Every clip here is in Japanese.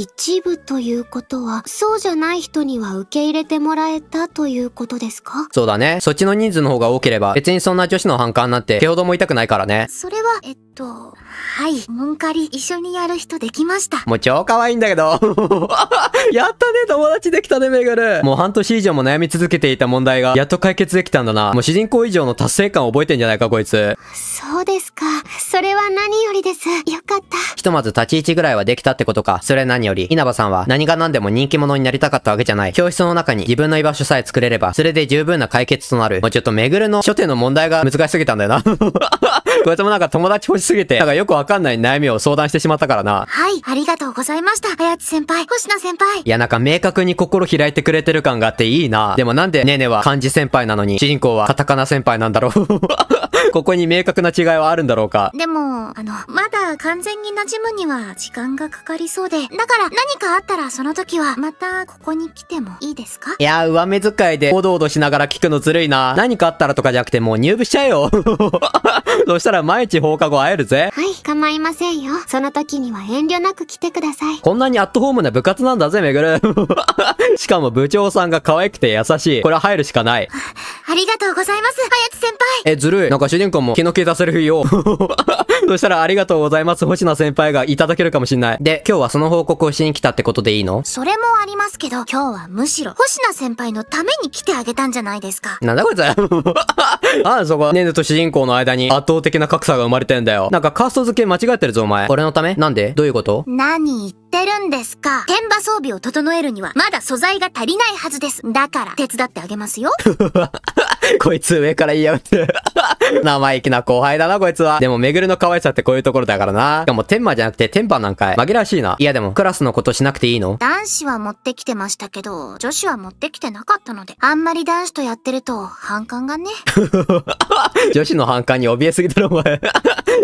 一部ということは、そうじゃない人には受け入れてもらえたということですかそうだね。そっちの人数の方が多ければ、別にそんな女子の反感なんて、手ほども痛くないからね。それは、えっとと、はい、モンカリ一緒にやる人できました。もう超可愛いんだけど。やったね、友達できたね、めぐる。もう半年以上も悩み続けていた問題が、やっと解決できたんだな。もう主人公以上の達成感を覚えてんじゃないか、こいつ。そうですか。それは何よりです。よかった。ひとまず立ち位置ぐらいはできたってことか。それ何より、稲葉さんは何が何でも人気者になりたかったわけじゃない。教室の中に自分の居場所さえ作れれば、それで十分な解決となる。もうちょっとめぐるの初手の問題が難しすぎたんだよな。こいつもなんか友達欲しすぎて、なんかよくわかんない悩みを相談してしまったからな。はい、ありがとうございました。あやち先輩、星野先輩。いや、なんか明確に心開いてくれてる感があっていいな。でもなんでねねは漢字先輩なのに、主人公はカタカナ先輩なんだろう。ここに明確な違いはあるんだろうか。でも、あの、まだ完全に馴染むには時間がかかりそうで、だから何かあったらその時はまたここに来てもいいですかいや、上目遣いでおどおどしながら聞くのずるいな。何かあったらとかじゃなくてもう入部しちゃえよ。そ したら毎日放課後会えるぜ。構いませんよ。その時には遠慮なく来てください。こんなにアットホームな部活なんだぜ、めぐる。しかも部長さんが可愛くて優しい。これは入るしかない。ありがとうございます、あやつ先輩。え、ずるい。なんか主人公も気の利いたセルフよ。そしたらありがとうございます、星名先輩がいただけるかもしんない。で、今日はその報告をしに来たってことでいいのそれもありますけど、今日はむしろ星名先輩のために来てあげたんじゃないですか。なんだこいつあ、そこは、ネヌと主人公の間に圧倒的な格差が生まれてんだよ。なんかカースト付け間違ってるぞ、お前。俺のためなんでどういうこと何言ってるんですか天馬装備を整えるには、まだ素材が足りないはずです。だから、手伝ってあげますよ。こいつ上から言いやがって。生意気な後輩だな、こいつは。でも、めぐるの可愛さってこういうところだからな。しかも、天馬じゃなくて、天馬なんかい。紛らわしいな。いやでも、クラスのことしなくていいの男子は持ってきてましたけど、女子は持ってきてなかったので、あんまり男子とやってると、反感がね。女子の反感に怯えすぎだろ、お前。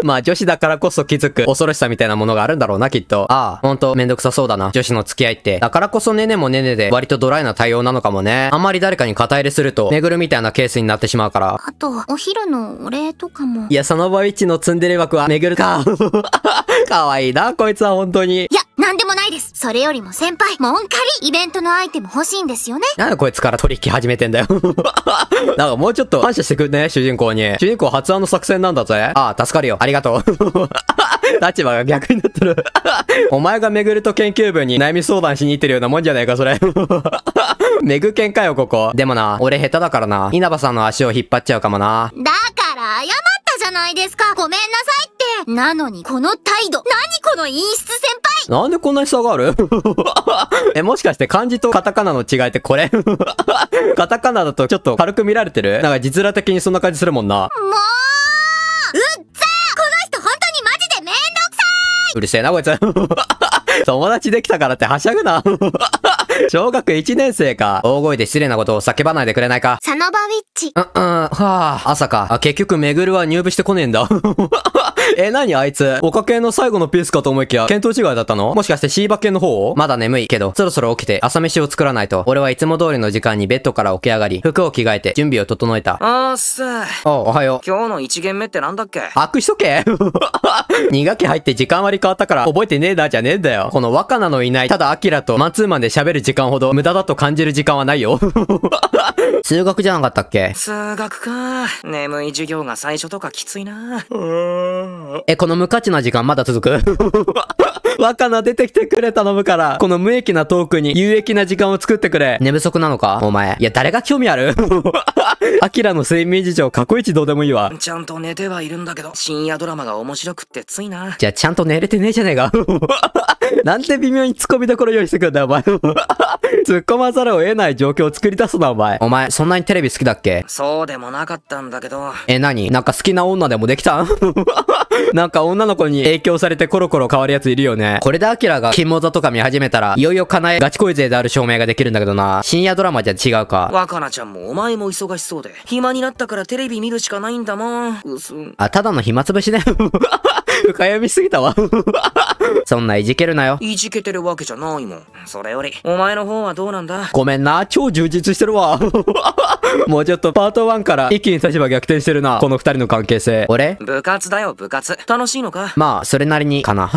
まあ女子だからこそ気づく恐ろしさみたいなものがあるんだろうな、きっと。ああ、ほんとめんどくさそうだな。女子の付き合いって。だからこそねねもねねで割とドライな対応なのかもね。あんまり誰かに肩入れすると、めぐるみたいなケースになってしまうから。あと、お昼のお礼とかも。いや、その場一のツンデレ枠はめぐるか。可愛いな、こいつは本当に。いや、なんでもないです。それよりも先輩、モンカリ、イベントのアイテム欲しいんですよね。なんでこいつから取引始めてんだよ。なんかもうちょっと感謝してくんね、主人公に。主人公発案の作戦なんだぜ。ああ、助かるよ。ありがとう。立場が逆になってるお前がめぐると研究部に悩み相談しに行ってるようなもんじゃないか、それめぐけんかよ、ここ。でもな、俺下手だからな。稲葉さんの足を引っ張っちゃうかもな。だから謝じゃないですか。ごめんなさいって。なのに、この態度。何この陰湿先輩なんでこんなに差がある え、もしかして漢字とカタカナの違いってこれ カタカナだとちょっと軽く見られてるなんか実ら的にそんな感じするもんな。もううっざこの人本当にマジでめんどくさいうるせえな、こいつ。友達できたからってはしゃぐな。小学1年生か。大声で失礼なことを叫ばないでくれないか。サノバウィッチ。うん、うん、はあ、朝か。あ、結局、めぐるは入部してこねえんだ。え、なにあいつ。おかけの最後のピースかと思いきや、見当違いだったのもしかしてシーバ犬の方まだ眠いけど、そろそろ起きて朝飯を作らないと。俺はいつも通りの時間にベッドから起き上がり、服を着替えて準備を整えた。あーっす。お、おはよう。今日の1限目ってなんだっけ把握しとけ。2 学期入って時間割り変わったから覚えてねえだじゃねえんだよ。この若菜のいない、ただアキラとマンツーマンで喋る時間ほど無駄だと感じる時間はないよ 数学じゃなかったっけ数学か。眠い授業が最初とかきついな。え、この無価値な時間まだ続く 若菜出てきてくれ頼むから。この無益なトークに有益な時間を作ってくれ。寝不足なのかお前。いや、誰が興味ある アキラの睡眠事情過去一どうでもいいわ。ちゃんと寝てはいるんだけど、深夜ドラマが面白くってついな。じゃあちゃんと寝れてねえじゃねえか。なんて微妙にツッコミどころ用意してくんだよ、お前。突っ込まざるを得ない状況を作り出すな、お前。お前、そんなにテレビ好きだっけそうでもなかったんだけど。え、なになんか好きな女でもできたん なんか女の子に影響されてコロコロ変わるやついるよね。これでアキラが金モザとか見始めたら、いよいよ叶えガチ恋勢である証明ができるんだけどな。深夜ドラマじゃ違うか。若菜ちゃんもお前も忙しそうで、暇になったからテレビ見るしかないんだもん。うすん。あ、ただの暇つぶしね。深読みすぎたわ。そんないじけるなよ。いじけてるわけじゃないもん。それより、お前の方はどうなんだごめんな、超充実してるわ。もうちょっとパート1から一気に立場逆転してるな。この二人の関係性。俺部活だよ、部活。楽しいのかまあ、それなりに、かな。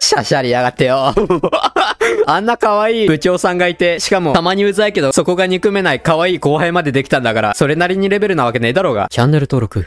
シャシャりやがってよ。あんな可愛い部長さんがいて、しかもたまにうざいけど、そこが憎めない可愛い後輩までできたんだから、それなりにレベルなわけねえだろうが。チャンネル登録。